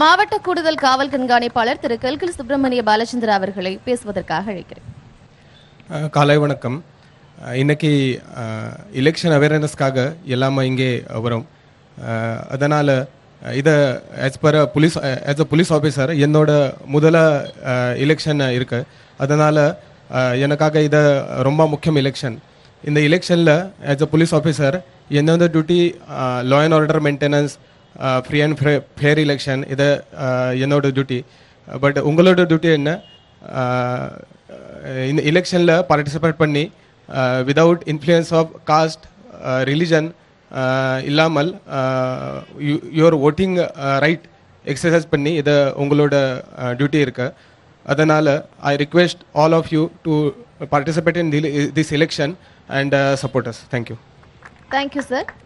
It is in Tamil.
மாவட்ட கூடுதல் காவல் கண்காணிப்பாளர் திரு கல்கில் சுப்பிரமணிய பாலச்சந்திர அவர்களை பேசுவதற்காக அழைக்கிறேன் காலை வணக்கம் இன்னைக்கு எலெக்ஷன் அவேர்னஸ்க்காக எல்லாமே இங்கே வரும் அதனால் இதை as per police as a police officer என்னோட முதல எலெக்ஷன் இருக்கு அதனால் எனக்காக இதை ரொம்ப முக்கியம் எலெக்ஷன் இந்த எலெக்ஷனில் ஆஸ் அ புலீஸ் ஆஃபீஸர் எந்தெந்த duty law and order maintenance free and fair election இதை என்னோட டியூட்டி பட் உங்களோட டியூட்டி என்ன இந்த எலெக்ஷனில் பார்ட்டிசிபேட் பண்ணி without influence of caste religion இல்லாமல் யுவர் ஓட்டிங் ரைட் எக்ஸசைஸ் பண்ணி இதை உங்களோட டியூட்டி இருக்கு அதனால் I request all of you to participate in this election and supporters thank you thank you sir